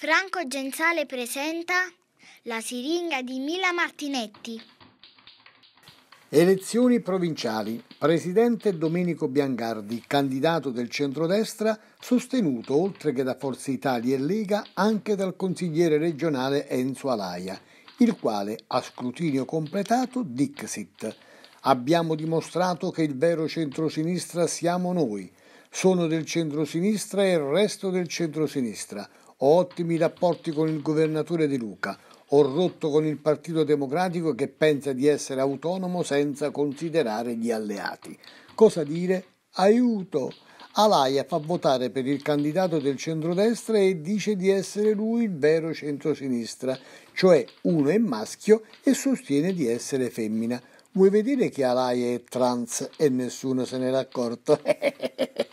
Franco Genzale presenta La siringa di Mila Martinetti. Elezioni provinciali. Presidente Domenico Biangardi, candidato del centrodestra, sostenuto oltre che da Forza Italia e Lega anche dal consigliere regionale Enzo Alaia, il quale a scrutinio completato Dixit. Abbiamo dimostrato che il vero centrosinistra siamo noi sono del centrosinistra e il resto del centrosinistra. Ho ottimi rapporti con il governatore De Luca. Ho rotto con il Partito Democratico che pensa di essere autonomo senza considerare gli alleati. Cosa dire? Aiuto! Alaia fa votare per il candidato del centrodestra e dice di essere lui il vero centrosinistra, cioè uno è maschio e sostiene di essere femmina. Vuoi vedere che Alaia è trans e nessuno se n'era accorto?